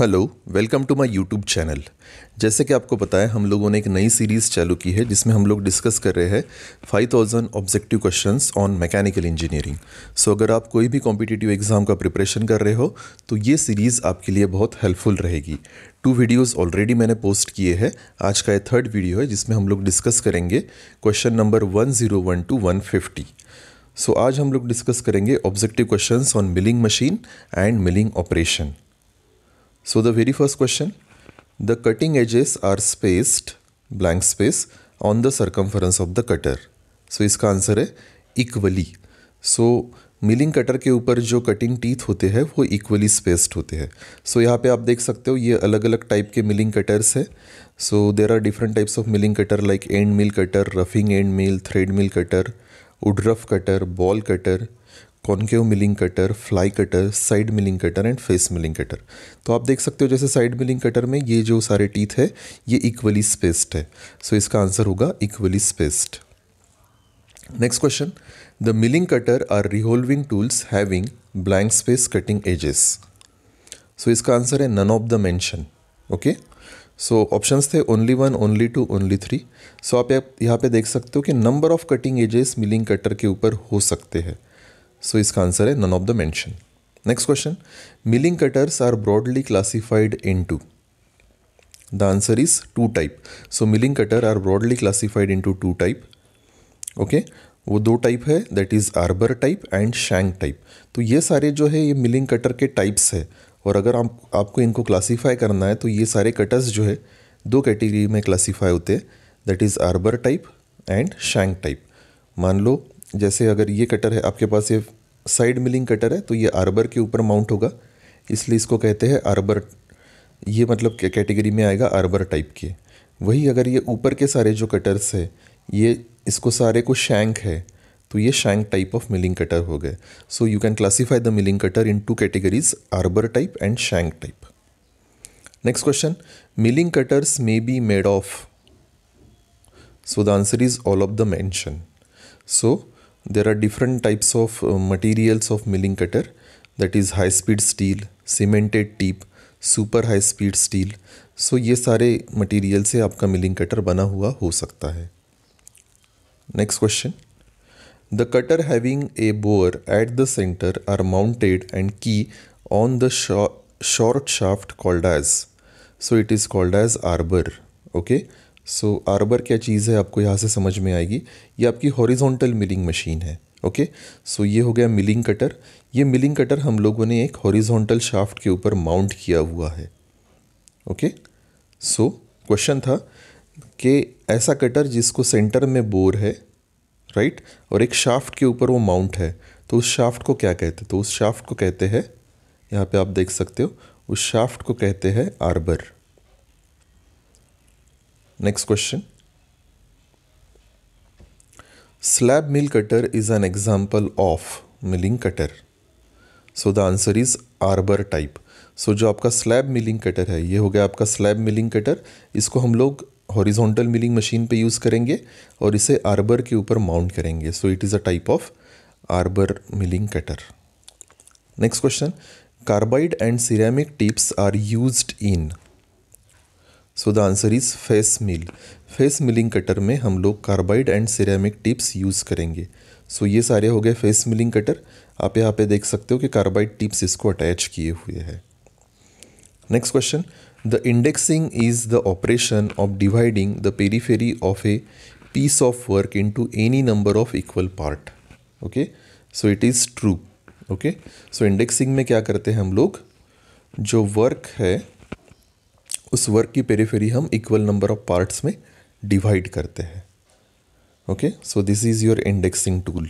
Hello welcome to my YouTube channel जैसे कि आपको पता है हम लोगों ने एक नई सीरीज़ चालू की है जिसमें हम लोग डिस्कस कर रहे हैं 5000 objective question on mechanical engineering so अगर आप कोई भी कॉम्पिटिटिव एग्ज़ाम का प्रिपरेशन कर रहे हो तो ये सीरीज़ आपके लिए बहुत हेल्पफुल रहेगी टू वीडियोज़ ऑलरेडी मैंने पोस्ट किए हैं आज का ये थर्ड वीडियो है जिसमें हम लोग डिस्कस करेंगे question number one zero one two one fifty so आज हम लोग डिस्कस करेंगे objective question on milling machine and milling operation So the very first question, the cutting edges are spaced, blank space, on the circumference of the cutter. So इसका answer है equally so milling cutter के ऊपर जो cutting teeth होते हैं वो equally spaced होते हैं सो so, यहाँ पे आप देख सकते हो ये अलग अलग टाइप के मिलिंग कटर्स हैं so there are different types of milling cutter like end mill cutter roughing end mill thread mill cutter Woodruff cutter ball cutter concave milling cutter fly cutter side milling cutter and face milling cutter तो आप देख सकते हो जैसे side milling cutter में ये जो सारे टीथ है ये इक्वली स्पेस्ड है सो so इसका आंसर होगा equally spaced next question the milling cutter are revolving tools having blank space cutting edges so इसका आंसर है none of the mention okay so options थे only one only two only three so आप यहाँ पे देख सकते हो कि number of cutting edges milling cutter के ऊपर हो सकते हैं सो इसका आंसर है none of the mention next question milling cutters are broadly classified into the answer is two type so milling cutter are broadly classified into two type okay वो दो type है that is arbor type and shank type तो ये सारे जो है ये milling cutter के टाइप्स है और अगर आप आपको इनको क्लासीफाई करना है तो ये सारे कटर्स जो है दो कैटेगरी में क्लासीफाई होते हैं that is arbor type and shank type मान लो जैसे अगर ये कटर है आपके पास ये साइड मिलिंग कटर है तो ये आर्बर के ऊपर माउंट होगा इसलिए इसको कहते हैं आर्बर ये मतलब कैटेगरी में आएगा आर्बर टाइप के वही अगर ये ऊपर के सारे जो कटर्स है ये इसको सारे को शैंक है तो ये shank type of milling cutter हो गए so you can classify the milling cutter into categories arbor type and shank type next question milling cutters may be made of so the answer is all of the mention सो there are different types of uh, materials of milling cutter that is high speed steel cemented tip super high speed steel so ये सारे material से आपका milling cutter बना हुआ हो सकता है next question the cutter having a bore at the centre are mounted and key on the short shaft called as so it is called as arbor okay okay? So so, arbor क्या चीज़ है आपको यहाँ से समझ में आएगी ये आपकी हॉरिजॉन्टल मिलिंग मशीन है ओके सो ये हो गया मिलिंग कटर ये मिलिंग कटर हम लोगों ने एक हॉरिजॉन्टल शाफ्ट के ऊपर माउंट किया हुआ है ओके सो क्वेश्चन था कि ऐसा कटर जिसको सेंटर में बोर है राइट और एक शाफ्ट के ऊपर वो माउंट है तो उस शाफ्ट को क्या कहते हैं तो उस शाफ्ट को कहते हैं यहाँ पे आप देख सकते हो उस शाफ्ट को कहते हैं arbor Next question. Slab mill cutter is an example of milling cutter. So the answer is arbor type so जो आपका स्लैब मिलिंग कटर है ये हो गया आपका स्लैब मिलिंग कटर इसको हम लोग हॉरिजॉन्टल मिलिंग मशीन पे यूज़ करेंगे और इसे आर्बर के ऊपर माउंट करेंगे so it is a type of arbor milling cutter next question carbide and ceramic tips are used in so the answer is face mill face milling cutter में हम लोग carbide and ceramic tips use करेंगे so so, ये सारे हो गए face milling cutter आप यहाँ पे देख सकते हो कि कार्बाइड टिप्स इसको अटैच किए हुए है next question the indexing is the operation of dividing the periphery of a of work into any number of equal part okay so it is true okay so indexing में क्या करते हैं हम लोग जो वर्क है उस work की पेरीफेरी हम इक्वल नंबर ऑफ पार्ट्स में डिवाइड करते हैं okay so this is your indexing tool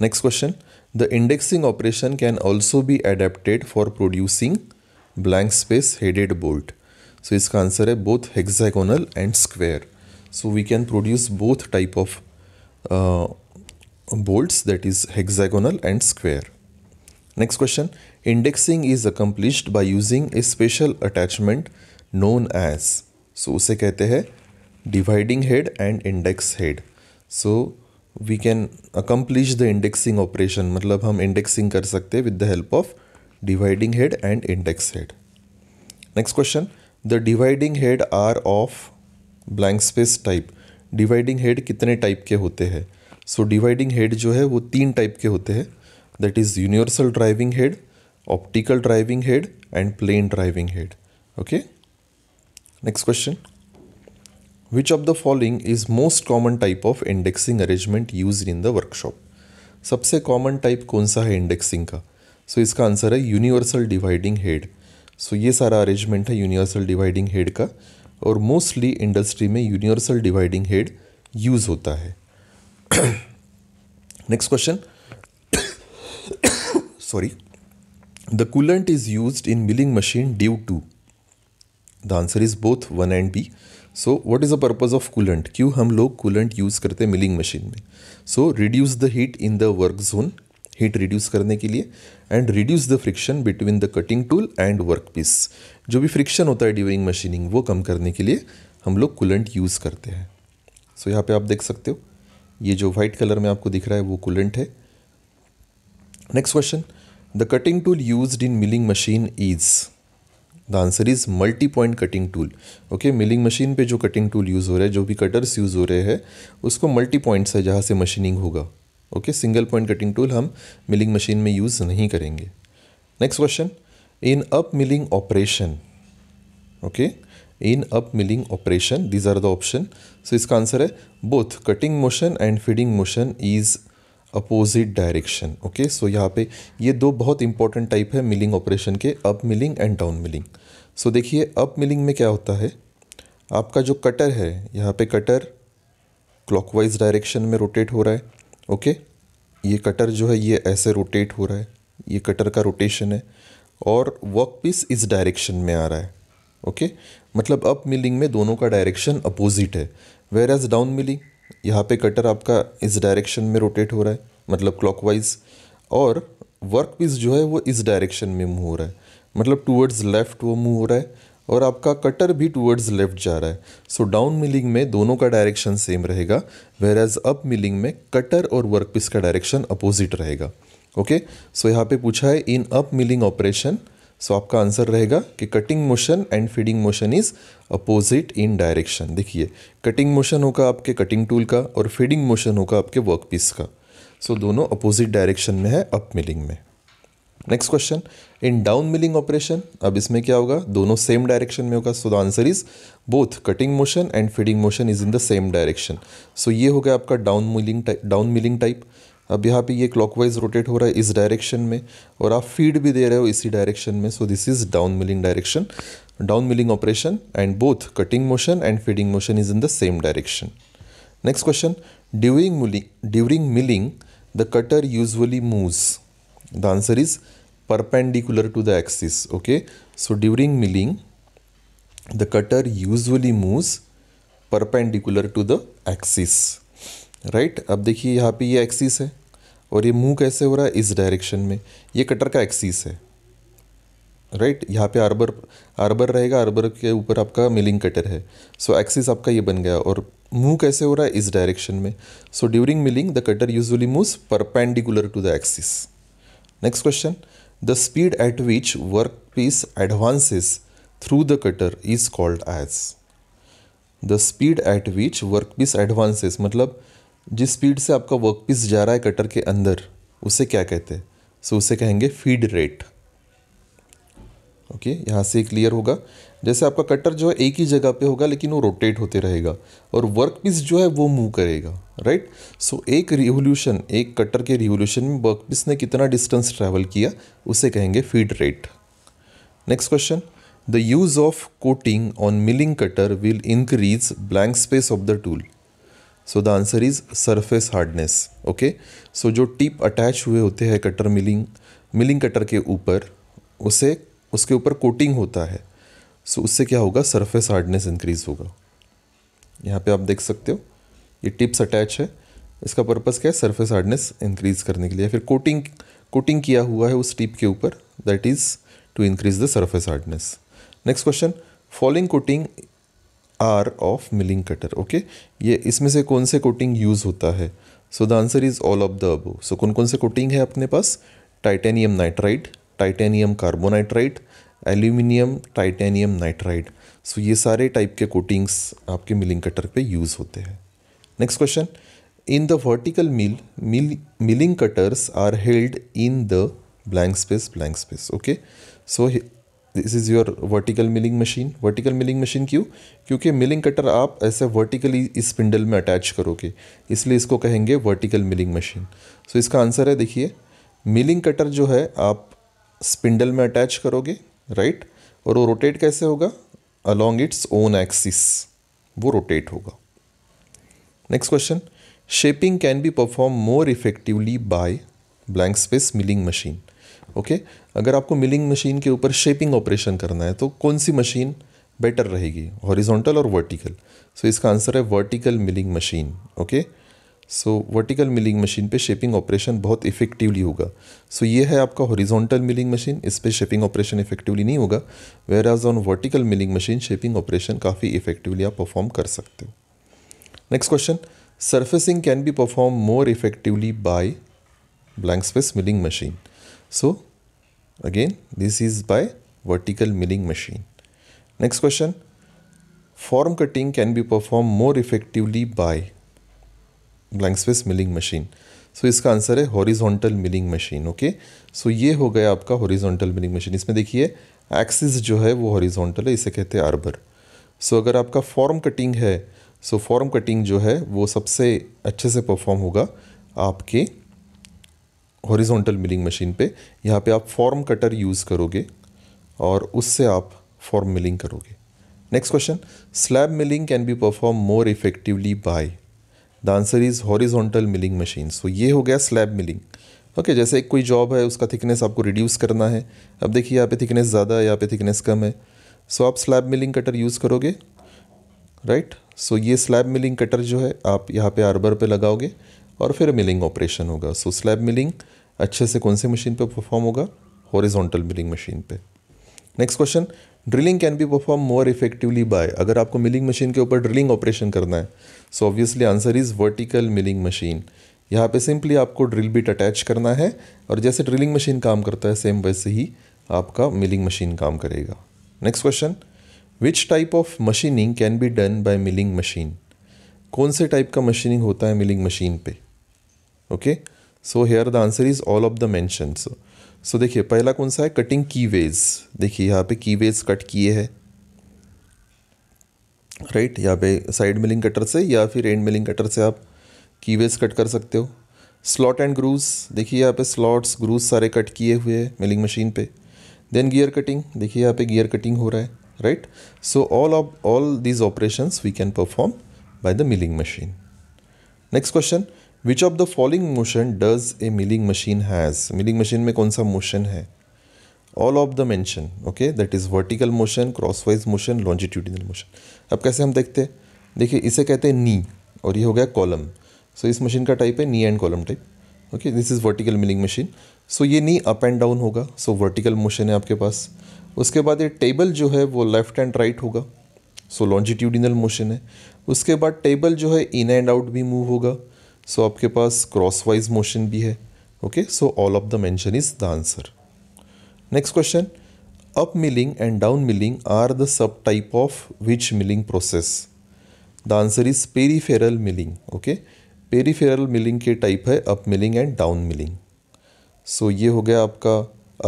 next question the indexing operation can also be adapted for producing blank space headed bolt so इसका answer है both hexagonal and square so we can produce both type of bolt that is hexagonal and square next question indexing is accomplished by using a special attachment known as so उसे कहते हैं dividing head and index head so we can accomplish the indexing operation मतलब हम indexing कर सकते हैं with the help of dividing head and index head next question the dividing head are of blank space type dividing head कितने type के होते हैं so dividing head जो है वो तीन टाइप के होते हैं that is universal driving head optical driving head and plain driving head okay next question which of the following is most common type of indexing arrangement use in the workshop सबसे common type कौन सा है indexing का so so, इसका answer है universal dividing head so ये सारा arrangement है यूनिवर्सल डिवाइडिंग हेड का और मोस्टली इंडस्ट्री में यूनिवर्सल डिवाइडिंग हेड यूज होता है next question sorry the coolant is use in milling machine due to the answer is both one and B so what is the purpose of coolant क्यों हम लोग coolant use करते हैं milling machine में so reduce the heat in the work zone heat reduce करने के लिए and reduce the friction between the cutting tool and work piece जो भी फ्रिक्शन होता है ड्यूरिंग मशीनिंग वो कम करने के लिए हम लोग कूलेंट यूज़ करते हैं सो so, यहाँ पे आप देख सकते हो ये जो वाइट कलर में आपको दिख रहा है वो कूलेंट है next question the cutting tool use in milling machine is the answer is multi point cutting tool okay milling machine पे जो कटिंग टूल यूज़ हो रहा है जो भी कटर्स यूज़ हो रहे हैं उसको मल्टी पॉइंट्स है जहाँ से मशीनिंग होगा okay single point cutting tool हम मिलिंग मशीन में यूज़ नहीं करेंगे next question in up milling operation okay in up milling operation these are the option so इसका आंसर है both cutting motion and feeding motion is opposite direction okay so यहाँ पे ये दो बहुत इंपॉर्टेंट टाइप है मिलिंग ऑपरेशन के up milling and down milling so देखिए अप मिलिंग में क्या होता है आपका जो कटर है यहाँ पे कटर क्लॉकवाइज डायरेक्शन में रोटेट हो रहा है ओके ये कटर जो है ये ऐसे रोटेट हो रहा है ये कटर का रोटेशन है और वर्क पीस इस डायरेक्शन में आ रहा है ओके मतलब अप मिलिंग में दोनों का डायरेक्शन अपोजिट है वेर एज डाउन मिलिंग यहाँ पे कटर आपका इस डायरेक्शन में रोटेट हो रहा है मतलब क्लॉकवाइज और वर्क पीस जो है वो इस डायरेक्शन में मूव हो रहा है मतलब टूवर्ड्स लेफ़्ट वो मूव हो रहा है और आपका कटर भी टूवर्ड्स लेफ़्ट जा रहा है सो डाउन मिलिंग में दोनों का डायरेक्शन सेम रहेगा वेर एज अप मिलिंग में कटर और वर्क पीस का डायरेक्शन अपोजिट रहेगा ओके सो यहाँ पे पूछा है in up milling operation so आपका आंसर रहेगा कि cutting motion and feeding motion is opposite in direction देखिए कटिंग मोशन होगा आपके कटिंग टूल का और फीडिंग मोशन होगा आपके वर्क पीस का सो so, दोनों अपोजिट डायरेक्शन में है अप मिलिंग में next question in down milling operation अब इसमें क्या होगा दोनों सेम डायरेक्शन में होगा so the answer is both cutting motion and feeding motion is in the same direction so ये हो गया आपका down milling down milling type अब यहाँ पे ये क्लॉकवाइज रोटेट हो रहा है इस डायरेक्शन में और आप फीड भी दे रहे हो इसी डायरेक्शन में so this is down milling direction down milling operation and both cutting motion and feeding motion is in the same direction next question during during milling the cutter usually moves the answer is perpendicular to the axis okay so during milling the cutter usually move perpendicular to the axis right अब देखिए यहाँ पे ये axis है और ये move कैसे हो रहा है इस डायरेक्शन में ये कटर का एक्सीस है राइट right? यहाँ पे आर्बर आर्बर रहेगा आर्बर के ऊपर आपका मिलिंग कटर है सो so, एक्सिस आपका ये बन गया और मूव कैसे हो रहा है इस डायरेक्शन में so during milling the cutter usually move perpendicular to the axis next question the speed at which work piece advances through the cutter is called as the speed at which work piece advances मतलब जिस speed से आपका work piece जा रहा है cutter के अंदर उसे क्या कहते हैं सो उसे कहेंगे फीड रेट ओके यहाँ से क्लियर होगा जैसे आपका कटर जो है एक ही जगह पे होगा लेकिन वो रोटेट होते रहेगा और वर्क पीस जो है वो मूव करेगा राइट सो एक रिवोल्यूशन एक कटर के रिवोल्यूशन में वर्क पीस ने कितना डिस्टेंस ट्रैवल किया उसे कहेंगे feed rate next question the use of coating on milling cutter will increase blank space of the tool so the answer is surface hardness okay so जो tip attach हुए होते हैं cutter milling milling cutter के ऊपर उसे उसके ऊपर coating होता है सो so, उससे क्या होगा सरफेस हार्डनेस इंक्रीज़ होगा यहाँ पे आप देख सकते हो ये टिप्स अटैच है इसका पर्पस क्या है सरफेस हार्डनेस इंक्रीज़ करने के लिए फिर कोटिंग कोटिंग किया हुआ है उस टिप के ऊपर that is to increase the surface hardness next question following coating are of milling cutter okay ये इसमें से कौन से कोटिंग यूज़ होता है so the answer is all of the above so कौन कौन से कोटिंग है अपने पास titanium nitride titanium carbonitride aluminium titanium nitride so ये सारे टाइप के कोटिंग्स आपके मिलिंग कटर पे यूज़ होते हैं next question in the vertical mill mill milling cutters are held in the blank space blank space okay so this is your vertical milling machine vertical milling machine क्यों क्योंकि milling cutter आप ऐसे vertically इस spindle में attach करोगे इसलिए इसको कहेंगे वर्टिकल मिलिंग मशीन सो इसका आंसर है देखिए मिलिंग कटर जो है आप स्पिंडल में अटैच करोगे राइट और वो रोटेट कैसे होगा अलॉन्ग इट्स ओन एक्सिस वो रोटेट होगा next question shaping can be perform more effectively by blank space milling machine okay अगर आपको मिलिंग मशीन के ऊपर शेपिंग ऑपरेशन करना है तो कौन सी मशीन बेटर रहेगी हॉरिजॉन्टल और वर्टिकल सो so, इसका आंसर है vertical milling machine okay so vertical milling machine पे शेपिंग ऑपरेशन बहुत इफेक्टिवली होगा सो so, ये है आपका हॉरिजॉन्टल मिलिंग मशीन इस पर शेपिंग ऑपरेशन इफेक्टिवली नहीं होगा whereas on vertical milling machine shaping operation काफ़ी इफेक्टिवली आप परफॉर्म कर सकते हो next question surfacing can be perform more effectively by blank space milling machine So again this is by vertical milling machine. Next question. Form cutting can be performed more effectively by blank space milling machine. So so, इसका answer है horizontal milling machine okay so ये हो गया आपका horizontal milling machine इसमें देखिए axis जो है वो हॉरिजॉन्टल है इसे कहते हैं आर्बर सो so, अगर आपका फॉर्म कटिंग है सो so, फॉर्म कटिंग जो है वो सबसे अच्छे से परफॉर्म होगा आपके हॉरिजॉन्टल मिलिंग मशीन पे यहाँ पे आप फॉर्म कटर यूज़ करोगे और उससे आप फॉर्म मिलिंग करोगे next question slab milling can be perform more effectively by the answer is horizontal milling machine so ये हो गया स्लैब मिलिंग ओके okay, जैसे एक कोई जॉब है उसका थिकनेस आपको रिड्यूस करना है अब देखिए यहाँ पे थिकनेस ज़्यादा है यहाँ पे थिकनेस कम है सो so, आप स्लैब मिलिंग कटर यूज़ करोगे राइट right? सो so, ये स्लैब मिलिंग कटर जो है आप यहाँ पे आर्बर पे लगाओगे और फिर मिलिंग ऑपरेशन होगा सो स्लैब मिलिंग अच्छे से कौन से मशीन पे परफॉर्म होगा हॉरिजॉन्टल मिलिंग मशीन पे next question drilling can be perform more effectively by अगर आपको मिलिंग मशीन के ऊपर ड्रिलिंग ऑपरेशन करना है so obviously answer is vertical milling machine यहाँ पे सिंपली आपको ड्रिल बिट अटैच करना है और जैसे ड्रिलिंग मशीन काम करता है सेम वैसे ही आपका मिलिंग मशीन काम करेगा next question which type of machining can be done by milling machine कौन से टाइप का मशीनिंग होता है मिलिंग मशीन पे okay so here the answer is all of the mention so देखिए पहला कौन सा है कटिंग की वेज देखिए यहाँ पे की वेज कट किए हैं राइट यहाँ पे साइड मिलिंग कटर से या फिर एंड मिलिंग कटर से आप की वेज कट कर सकते हो स्लॉट एंड ग्रूज देखिए यहाँ पे स्लॉट्स ग्रूज सारे कट किए हुए हैं मिलिंग मशीन पे देन गियर कटिंग देखिए यहाँ पे गियर कटिंग हो रहा है right so all of all these operations we can perform by the milling machine. Next question which of the following motion does a milling machine has milling machine में कौन सा motion है all of the mention okay that is vertical motion cross wise motion longitudinal motion अब कैसे हम देखते हैं देखिए इसे कहते हैं नी और ये हो गया कॉलम सो so, इस मशीन का टाइप है knee and column type okay this is vertical milling machine so ये नी अप एंड डाउन होगा सो वर्टिकल मोशन है आपके पास उसके बाद ये टेबल जो है वो लेफ्ट एंड राइट होगा सो लॉन्जिट्यूडिनल मोशन है उसके बाद टेबल जो है इन एंड आउट भी मूव होगा सो so, आपके पास क्रॉस वाइज मोशन भी है okay so all of the mention is the answer next question up milling and down milling are the sub type of which milling process the answer is peripheral milling okay peripheral milling के type है up milling and down milling so ये हो गया आपका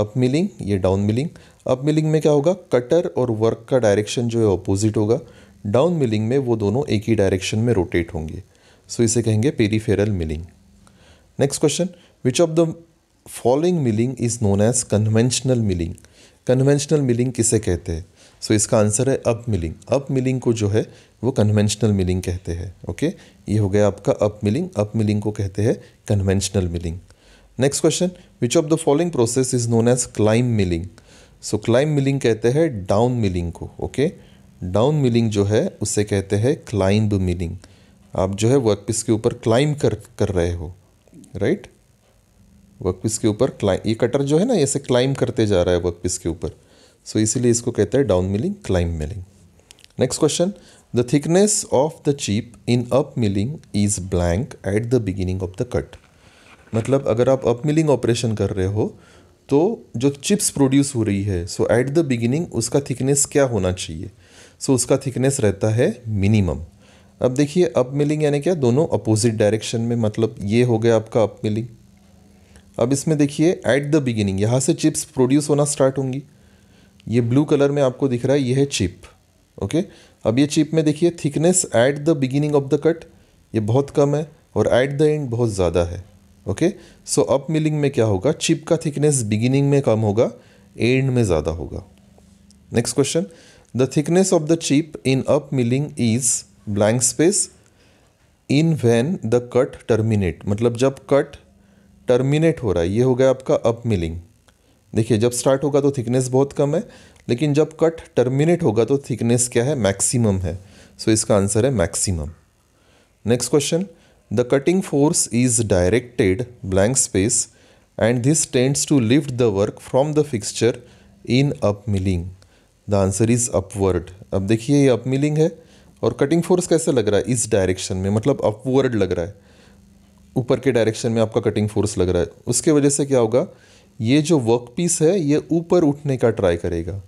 up milling ये down milling up milling में क्या होगा कटर और वर्क का डायरेक्शन जो है ऑपोजिट होगा डाउन मिलिंग में वो दोनों एक ही डायरेक्शन में रोटेट होंगे सो इसे कहेंगे peripheral milling next question which of the following milling is known as conventional milling conventional milling किसे कहते हैं सो so, इसका आंसर है अप मिलिंग अप मिलिंग को जो है वो कन्वेंशनल मिलिंग कहते हैं ओके okay? ये हो गया आपका अप मिलिंग अप मिलिंग को कहते हैं conventional milling next question which of the following process is known as climb milling so climb milling कहते हैं डाउन मिलिंग को ओके okay? डाउन मिलिंग जो है उसे कहते हैं क्लाइंब मिलिंग आप जो है वर्कपीस के ऊपर क्लाइंब कर कर रहे हो राइट वर्कपीस के ऊपर क्लाइम ये कटर जो है ना ऐसे क्लाइंब करते जा रहा है वर्कपीस के ऊपर सो so, इसीलिए इसको कहते हैं down milling climb milling next question the thickness of the chip in up milling is blank at the beginning of the cut मतलब अगर आप अप मिलिंग ऑपरेशन कर रहे हो तो जो चिप्स प्रोड्यूस हो रही है सो एट द बिगिनिंग उसका थिकनेस क्या होना चाहिए सो उसका थिकनेस रहता है मिनिमम अब देखिए अप मिलिंग यानी क्या दोनों अपोजिट डायरेक्शन में मतलब ये हो गया आपका अप मिलिंग अब इसमें देखिए एट द बिगिनिंग यहाँ से चिप्स प्रोड्यूस होना स्टार्ट होंगी ये ब्लू कलर में आपको दिख रहा है ये है चिप ओके अब ये चिप में देखिए thickness at the beginning of the cut ये बहुत कम है और एट द एंड बहुत ज़्यादा है ओके सो अप मिलिंग में क्या होगा चिप का थिकनेस बिगिनिंग में कम होगा एंड में ज़्यादा होगा next question the thickness of the chip in up milling is blank space in when the cut terminate मतलब जब कट टर्मिनेट हो रहा है ये हो गया आपका अप मिलिंग देखिए जब स्टार्ट होगा तो थिकनेस बहुत कम है लेकिन जब कट टर्मिनेट होगा तो थिकनेस क्या है मैक्सिमम है सो so, इसका आंसर है maximum next question the cutting force is directed blank space and this tends to lift the work from the fixture in up milling the answer is upward अब देखिए ये अपमिलिंग है और cutting force कैसे लग रहा है इस डायरेक्शन में मतलब अपवर्ड लग रहा है ऊपर के डायरेक्शन में आपका कटिंग फोर्स लग रहा है उसके वजह से क्या होगा ये जो वर्क पीस है ये ऊपर उठने का ट्राई करेगा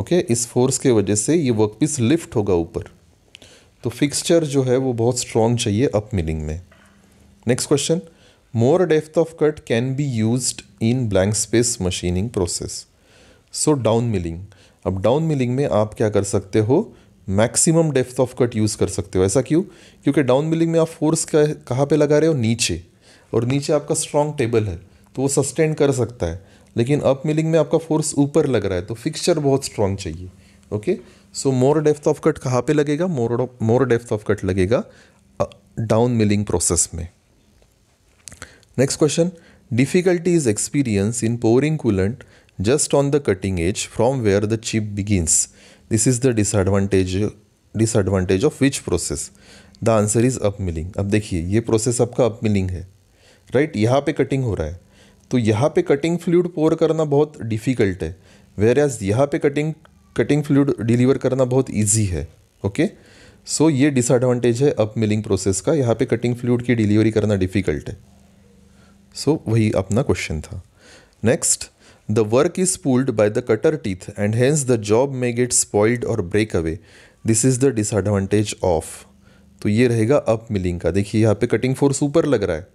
ओके इस फोर्स के वजह से ये वर्क पीस लिफ्ट होगा ऊपर तो फिक्सचर जो है वो बहुत स्ट्रॉन्ग चाहिए अप मिलिंग में next question more depth of cut can be use in blank space machining process so down milling अब डाउन मिलिंग में आप क्या कर सकते हो maximum depth of cut use कर सकते हो ऐसा क्यों क्योंकि डाउन मिलिंग में आप फोर्स कहाँ पर लगा रहे हो नीचे और नीचे आपका स्ट्रॉन्ग टेबल है तो वो सस्टेन कर सकता है लेकिन अप मिलिंग में आपका फोर्स ऊपर लग रहा है तो फिक्सचर बहुत स्ट्रॉन्ग चाहिए okay so more depth of cut कहाँ पे लगेगा more more depth of cut लगेगा डाउन मिलिंग प्रोसेस में next question difficulty is experience in pouring coolant just on the cutting edge from where the chip begins. This is the disadvantage disadvantage of which process? The answer is up milling. अब देखिए ये process आपका up milling है right? यहाँ पे cutting हो रहा है तो यहाँ पे cutting fluid pour करना बहुत difficult है whereas एज यहाँ पे कटिंग कटिंग फ्लूड डिलीवर करना बहुत ईजी है ओके okay? सो so, ये डिसएडवांटेज है अप मिलिंग प्रोसेस का यहाँ पे कटिंग फ्लूड की डिलीवरी करना डिफ़िकल्ट है सो so, वही अपना क्वेश्चन था next the work is pulled by the cutter teeth and hence the job may get spoiled और break away this is the disadvantage of तो ये रहेगा अप मिलिंग का देखिए यहाँ पे कटिंग फोर्स ऊपर लग रहा है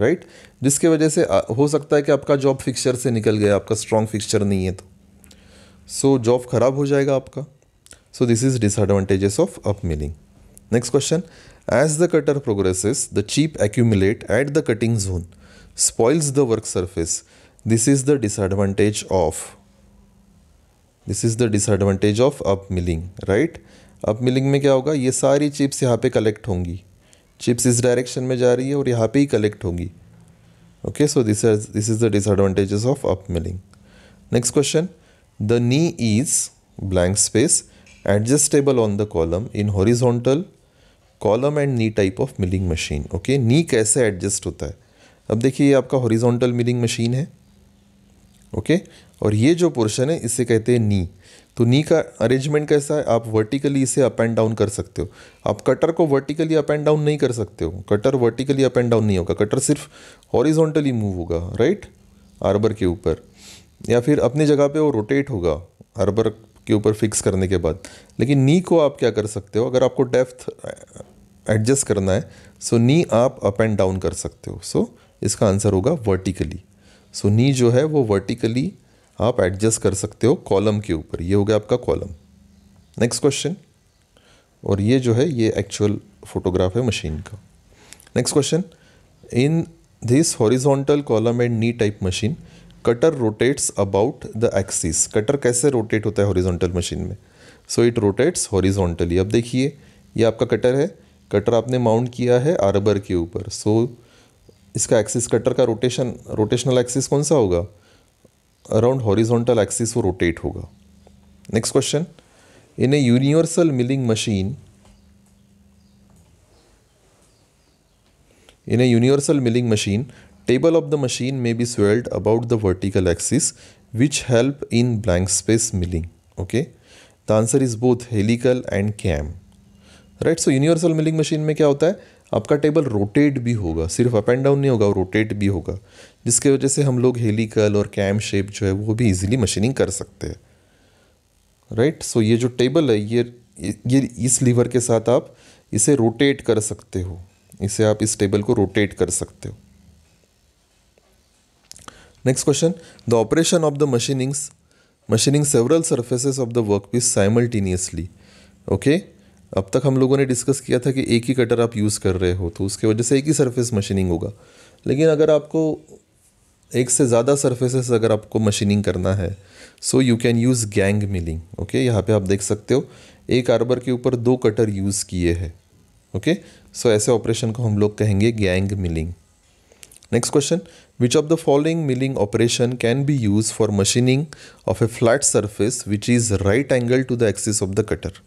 राइट right? जिसके वजह से हो सकता है कि आपका जॉब फिक्सचर से निकल गया आपका स्ट्रॉन्ग फिक्सचर नहीं है तो सो so, जॉब ख़राब हो जाएगा आपका so this is disadvantages of up milling next question as the cutter progresses the chip accumulate at the cutting zone spoils the work surface this is the disadvantage of this is the disadvantage of up milling right up milling में क्या होगा ये सारी chips यहाँ पे collect होंगी chips इस direction में जा रही है और यहाँ पे ही कलेक्ट होंगी okay so this this is the disadvantages of up milling next question the knee is blank space adjustable on the column in horizontal column and knee type of milling machine okay knee कैसे adjust होता है अब देखिए ये आपका horizontal milling machine है okay और ये जो पोर्शन है इसे कहते हैं नी तो नी का अरेंजमेंट कैसा है आप वर्टिकली इसे अप एंड डाउन कर सकते हो आप कटर को वर्टिकली अप एंड डाउन नहीं कर सकते हो cutter vertically up and down नहीं होगा कटर सिर्फ हॉरिजोंटली मूव होगा राइट आर्बर के ऊपर या फिर अपनी जगह पे वो रोटेट होगा आर्बर के ऊपर फिक्स करने के बाद लेकिन नी को आप क्या कर सकते हो अगर आपको डेफ्थ एडजस्ट करना है सो नी आप अप एंड डाउन कर सकते हो सो इसका आंसर होगा वर्टिकली सो नी जो है वो वर्टिकली आप एडजस्ट कर सकते हो कॉलम के ऊपर ये हो गया आपका कॉलम नेक्स्ट क्वेश्चन और ये जो है ये एक्चुअल फोटोग्राफ है मशीन का next question in this horizontal column and knee type machine cutter rotates about the axis cutter कैसे रोटेट होता है हॉरिजॉन्टल मशीन में सो इट रोटेट्स हॉरिजॉन्टली अब देखिए ये आपका कटर है कटर आपने माउंट किया है आरबर के ऊपर सो so, इसका एक्सिस कटर का रोटेशन रोटेशनल एक्सिस कौन सा होगा अराउंड हॉरिजोंटल एक्सिस वो रोटेट होगा next question in a universal milling machine in a universal milling machine table of the machine may be swivelled about the vertical axis which help in blank space milling okay the answer is both helical and cam right so universal milling machine में क्या होता है आपका table rotate भी होगा सिर्फ up and down नहीं होगा रोटेट भी होगा जिसके वजह से हम लोग हेलिकल और कैम शेप जो है वो भी इजीली मशीनिंग कर सकते हैं राइट सो ये जो टेबल है ये ये इस लीवर के साथ आप इसे रोटेट कर सकते हो इसे आप इस टेबल को रोटेट कर सकते हो next question the operation of the machinings machining several surfaces of the work piece simultaneously okay अब तक हम लोगों ने डिस्कस किया था कि एक ही कटर आप यूज़ कर रहे हो तो उसके वजह से एक ही सरफेस मशीनिंग होगा लेकिन अगर आपको एक से ज़्यादा सरफेसेस अगर आपको मशीनिंग करना है so you can use gang milling okay यहाँ पे आप देख सकते हो एक आर्बर के ऊपर दो कटर यूज़ किए हैं ओके सो ऐसे ऑपरेशन को हम लोग कहेंगे gang milling next question which of the following milling operation can be use for machining of a flat surface which is right angle to the axis of the cutter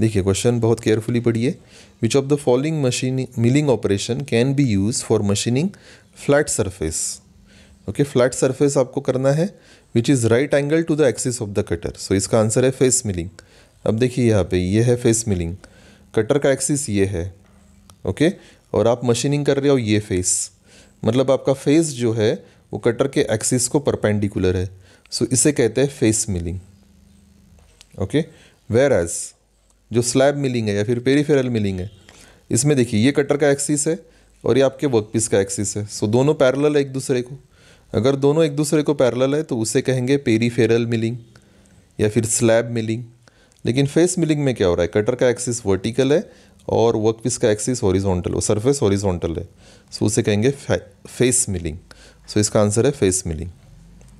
देखिए question बहुत carefully पढ़िए which of the following machining milling operation can be use for machining flat surface okay flat surface आपको करना है which is right angle to the axis of the cutter so इसका answer है face milling अब देखिए यहाँ पे ये है फेस मिलिंग कटर का एक्सिस ये है ओके okay? और आप मशीनिंग कर रहे हो ये फेस मतलब आपका फेस जो है वो कटर के एक्सिस को परपेंडिकुलर है सो so, इसे कहते हैं face milling okay whereas जो स्लैब मिलिंग है या फिर पेरीफेरल मिलिंग है इसमें देखिए ये कटर का एक्सिस है और ये आपके वर्कपीस का एक्सिस है सो दोनों पैरेलल है एक दूसरे को अगर दोनों एक दूसरे को पैरेलल है तो उसे कहेंगे पेरीफेरल मिलिंग या फिर स्लैब मिलिंग लेकिन फेस मिलिंग में क्या हो रहा है कटर का एक्सिस वर्टिकल है और वर्कपीस का एक्सिस हॉरिजॉन्टल और सरफेस हॉरिजॉन्टल है सो उसे कहेंगे फेस मिलिंग सो इसका आंसर है face milling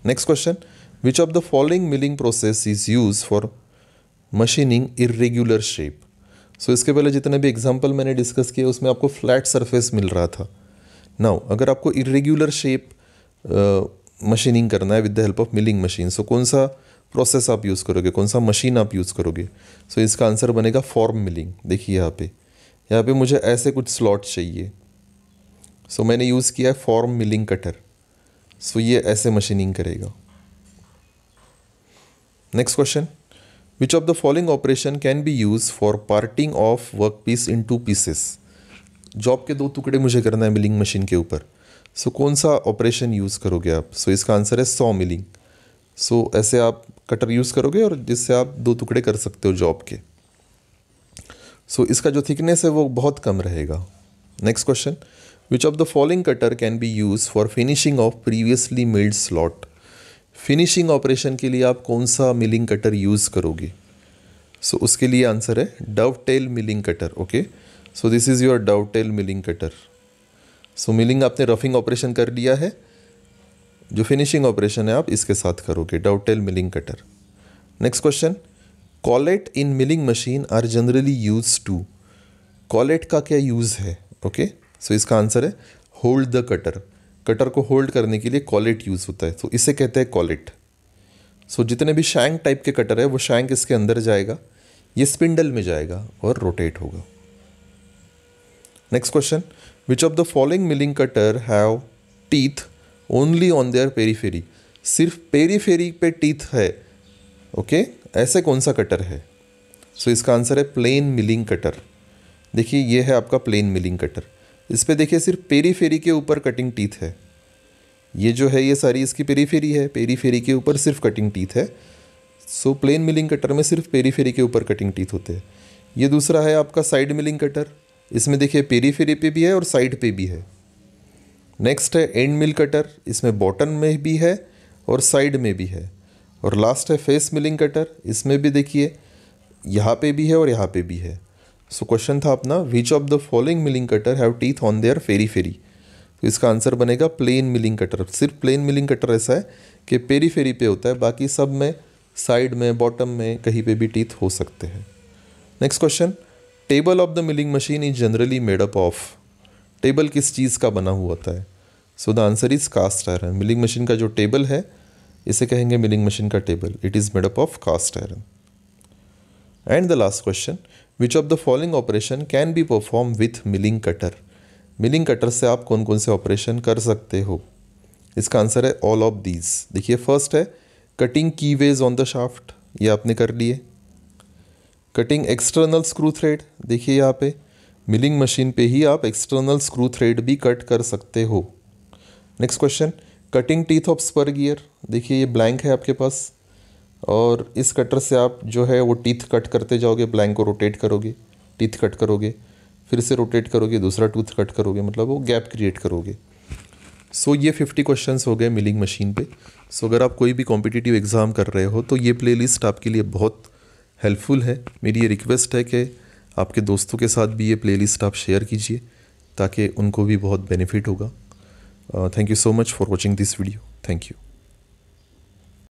next question which of the following milling process is use for machining irregular shape so इसके पहले जितने भी एग्जाम्पल मैंने डिस्कस किए उसमें आपको फ्लैट सरफेस मिल रहा था नाउ अगर आपको इरेग्युलर शेप मशीनिंग करना है with the help of milling machine so कौन सा प्रोसेस आप यूज़ करोगे कौन सा मशीन आप यूज़ करोगे सो so, इसका आंसर बनेगा फॉर्म मिलिंग देखिए यहाँ पे यहाँ पे मुझे ऐसे कुछ स्लॉट चाहिए सो so, मैंने यूज़ किया है फॉर्म मिलिंग कटर सो ये ऐसे मशीनिंग करेगा next question which of the the operation can be use for parting of work piece in two pieces job के दो टुकड़े मुझे करना है मिलिंग मशीन के ऊपर सो so, कौन सा ऑपरेशन यूज़ करोगे आप सो so, इसका आंसर है सौ मिलिंग सो so, ऐसे आप कटर यूज़ करोगे और जिससे आप दो टुकड़े कर सकते हो जॉब के सो so, इसका जो थिकनेस है वो बहुत कम रहेगा next question which of the following cutter can be use for finishing of previously made slot finishing operation के लिए आप कौन सा मिलिंग कटर यूज़ करोगे सो so, उसके लिए आंसर है dovetail milling cutter okay so this is your dovetail milling cutter so milling आपने रफिंग ऑपरेशन कर लिया है जो फिनिशिंग ऑपरेशन है आप इसके साथ करोगे dovetail milling cutter next question collet in milling machine are generally use to collet का क्या यूज़ है ओके okay? सो so, इसका आंसर है होल्ड द कटर कटर को होल्ड करने के लिए कॉलेट यूज़ होता है तो इसे कहते हैं कॉलेट सो जितने भी शैंक टाइप के कटर है वो शैंक इसके अंदर जाएगा ये स्पिंडल में जाएगा और रोटेट होगा next question which of the following milling cutter have teeth only on their periphery सिर्फ पेरीफेरी पे टीथ है ओके okay? ऐसे कौन सा कटर है सो so, इसका आंसर है प्लेन मिलिंग कटर देखिए ये है आपका प्लेन मिलिंग कटर इस पर देखिए सिर्फ पेरी फेरी के ऊपर कटिंग टीथ है ये जो है ये सारी इसकी पेरी फेरी है पेरी फेरी के ऊपर सिर्फ कटिंग टीथ है सो प्लेन मिलिंग कटर में सिर्फ पेरी फेरी के ऊपर कटिंग टीथ होते हैं ये दूसरा है आपका साइड मिलिंग कटर इसमें देखिए पेरी फेरी पे भी है और साइड पे भी है नेक्स्ट है एंड मिल कटर इसमें बॉटम में भी है और साइड में भी है और लास्ट है फेस मिलिंग कटर इसमें भी देखिए यहाँ पे भी है और यहाँ पे भी है सो so, क्वेश्चन था अपना which of the following milling cutter have teeth on their periphery periphery तो इसका आंसर बनेगा प्लेन मिलिंग कटर सिर्फ प्लेन मिलिंग कटर ऐसा है कि पेरी फेरी पे होता है बाकी सब में साइड में बॉटम में कहीं पे भी टीथ हो सकते हैं next question table of the milling machine is generally made up of table किस चीज़ का बना हुआ होता है so the answer is cast iron milling machine का जो टेबल है इसे कहेंगे मिलिंग मशीन का table it is made up of cast iron and the last question which of the following operation can be perform with milling cutter milling cutter से आप कौन कौन से ऑपरेशन कर सकते हो इसका आंसर है ऑल ऑफ दीज देखिए फर्स्ट है cutting keyways on the shaft ये आपने कर लिए कटिंग एक्सटर्नल स्क्रू थ्रेड देखिए यहाँ पे मिलिंग मशीन पे ही आप एक्सटर्नल स्क्रू थ्रेड भी कट कर सकते हो next question cutting teeth of spur gear देखिए ये ब्लैंक है आपके पास और इस कटर से आप जो है वो टीथ कट करते जाओगे ब्लैंक को रोटेट करोगे टीथ कट करोगे फिर से रोटेट करोगे दूसरा टूथ कट करोगे मतलब वो गैप क्रिएट करोगे सो so, ये फिफ्टी क्वेश्चंस हो गए मिलिंग मशीन पे सो so, अगर आप कोई भी कॉम्पिटिटिव एग्ज़ाम कर रहे हो तो ये प्लेलिस्ट आपके लिए बहुत हेल्पफुल है मेरी ये रिक्वेस्ट है कि आपके दोस्तों के साथ भी ये प्लेलिस्ट आप शेयर कीजिए ताकि उनको भी बहुत बेनिफिट होगा thank you so much for watching this video thank you